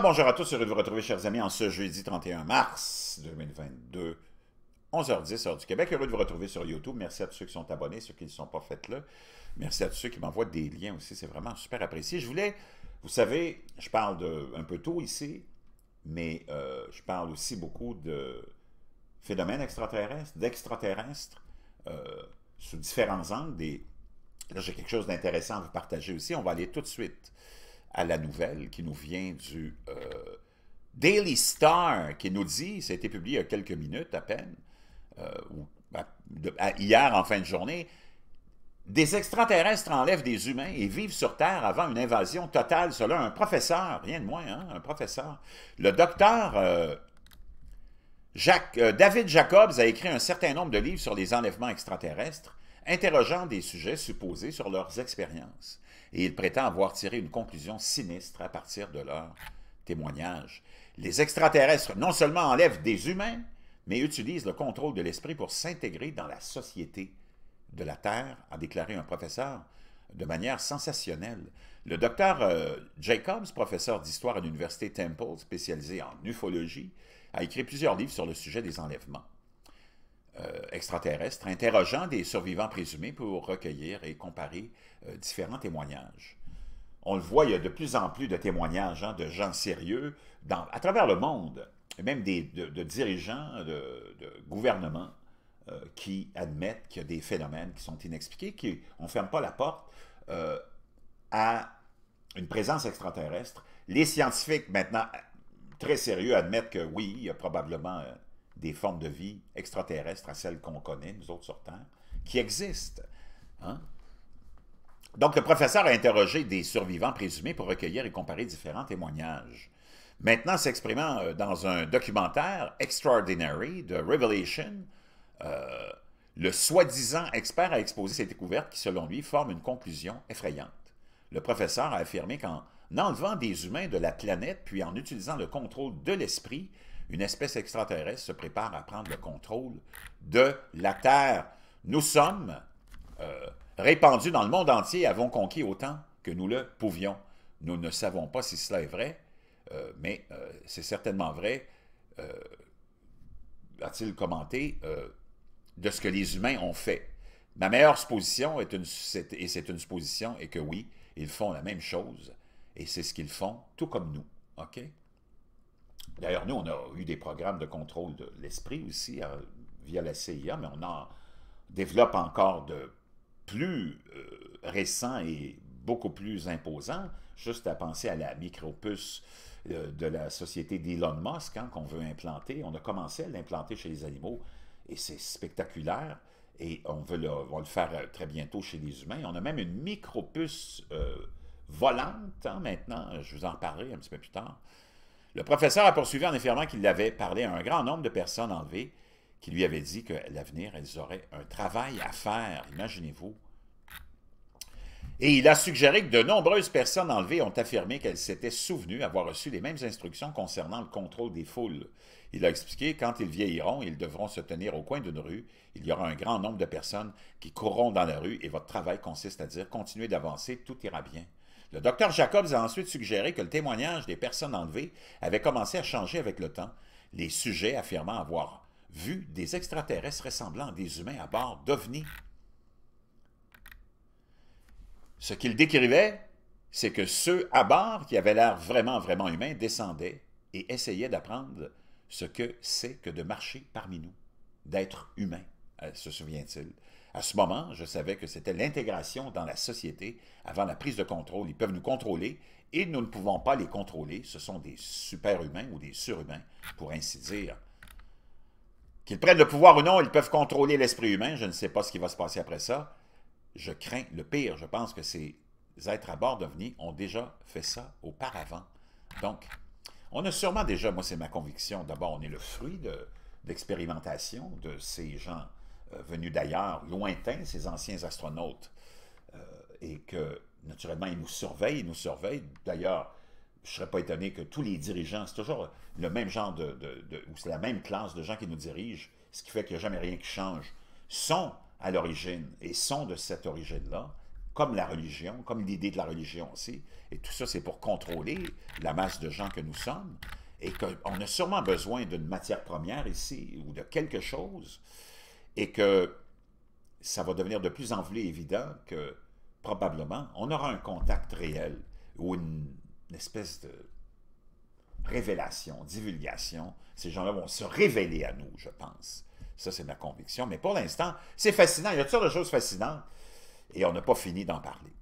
bonjour à tous, heureux de vous retrouver, chers amis, en ce jeudi 31 mars 2022, 11h10, heure du Québec. Heureux de vous retrouver sur YouTube. Merci à tous ceux qui sont abonnés, ceux qui ne sont pas faits là. Merci à tous ceux qui m'envoient des liens aussi, c'est vraiment super apprécié. Je voulais, vous savez, je parle de, un peu tôt ici, mais euh, je parle aussi beaucoup de phénomènes extraterrestres, d'extraterrestres, euh, sous différents angles. Là, j'ai quelque chose d'intéressant à vous partager aussi. On va aller tout de suite à la nouvelle qui nous vient du euh, Daily Star, qui nous dit, ça a été publié il y a quelques minutes à peine, euh, hier en fin de journée, des extraterrestres enlèvent des humains et vivent sur Terre avant une invasion totale, Cela, un professeur, rien de moins, hein, un professeur. Le docteur euh, Jacques, David Jacobs a écrit un certain nombre de livres sur les enlèvements extraterrestres, interrogeant des sujets supposés sur leurs expériences et il prétend avoir tiré une conclusion sinistre à partir de leur témoignage. Les extraterrestres non seulement enlèvent des humains, mais utilisent le contrôle de l'esprit pour s'intégrer dans la société de la Terre, a déclaré un professeur de manière sensationnelle. Le docteur euh, Jacobs, professeur d'histoire à l'université Temple, spécialisé en ufologie, a écrit plusieurs livres sur le sujet des enlèvements. Euh, extraterrestre, extraterrestres, interrogeant des survivants présumés pour recueillir et comparer euh, différents témoignages. On le voit, il y a de plus en plus de témoignages hein, de gens sérieux à travers le monde, même des, de, dirigeants de, gouvernements euh, qui admettent qu'il y a des phénomènes qui sont inexpliqués, qu'on ne ferme pas la porte à une présence extraterrestre. Les scientifiques, maintenant, très sérieux, admettent que oui, il y a probablement des formes de vie extraterrestres à celles qu'on connaît, nous autres sur Terre, qui existent. Hein? Donc, le professeur a interrogé des survivants présumés pour recueillir et comparer différents témoignages. Maintenant, s'exprimant euh, dans un documentaire Extraordinary de Revelation, euh, le soi-disant expert a exposé ses découvertes qui, selon lui, forment une conclusion effrayante. Le professeur a affirmé qu'en enlevant des humains de la planète, puis en utilisant le contrôle de l'esprit, une espèce extraterrestre se prépare à prendre le contrôle de la Terre. Nous sommes euh, répandus dans le monde entier et avons conquis autant que nous le pouvions. Nous ne savons pas si cela est vrai, euh, mais euh, c'est certainement vrai, a-t-il commenté, de ce que les humains ont fait. Ma meilleure supposition, est une, et c'est une supposition, est que oui, ils font la même chose, et c'est ce qu'ils font, tout comme nous. OK? D'ailleurs, nous, on a eu des programmes de contrôle de l'esprit aussi euh, via la CIA, mais on en développe encore de plus euh, récents et beaucoup plus imposants. Juste à penser à la micropuce euh, de la société d'Elon Musk hein, qu'on veut implanter. On a commencé à l'implanter chez les animaux et c'est spectaculaire. Et on veut le, le faire très bientôt chez les humains. On a même une micropuce volante hein, maintenant. Je vous en parlerai un petit peu plus tard. Le professeur a poursuivi en affirmant qu'il avait parlé à un grand nombre de personnes enlevées qui lui avaient dit que l'avenir, elles auraient un travail à faire, imaginez-vous. Et il a suggéré que de nombreuses personnes enlevées ont affirmé qu'elles s'étaient souvenues avoir reçu les mêmes instructions concernant le contrôle des foules. Il a expliqué quand ils vieilliront, ils devront se tenir au coin d'une rue. Il y aura un grand nombre de personnes qui courront dans la rue et votre travail consiste à dire continuez d'avancer, tout ira bien. Le docteur Jacobs a ensuite suggéré que le témoignage des personnes enlevées avait commencé à changer avec le temps, les sujets affirmant avoir vu des extraterrestres ressemblant à des humains à bord d'OVNI. Ce qu'il décrivait, c'est que ceux à bord qui avaient l'air vraiment, vraiment humains descendaient et essayaient d'apprendre ce que c'est que de marcher parmi nous, d'être humain, euh, se souvient-il. À ce moment, je savais que c'était l'intégration dans la société avant la prise de contrôle. Ils peuvent nous contrôler et nous ne pouvons pas les contrôler. Ce sont des super-humains ou des surhumains, pour ainsi dire. Qu'ils prennent le pouvoir ou non, ils peuvent contrôler l'esprit humain. Je ne sais pas ce qui va se passer après ça. Je crains le pire. Je pense que ces êtres à bord d'OVNI ont déjà fait ça auparavant. Donc, on a sûrement déjà, moi c'est ma conviction, d'abord on est le fruit d'expérimentation de ces gens euh, venus d'ailleurs, lointains, ces anciens astronautes, euh, et que, naturellement, ils nous surveillent, ils nous surveillent. D'ailleurs, je ne serais pas étonné que tous les dirigeants, c'est toujours le même genre de, de, ou c'est la même classe de gens qui nous dirigent, ce qui fait qu'il n'y a jamais rien qui change, sont à l'origine et sont de cette origine-là, comme la religion, comme l'idée de la religion aussi. Et tout ça, c'est pour contrôler la masse de gens que nous sommes et qu'on a sûrement besoin d'une matière première ici ou de quelque chose et que ça va devenir de plus en plus évident que probablement on aura un contact réel ou une, espèce de révélation, divulgation. Ces gens-là vont se révéler à nous, je pense. Ça, c'est ma conviction. Mais pour l'instant, c'est fascinant. Il y a toutes sortes de choses fascinantes et on n'a pas fini d'en parler.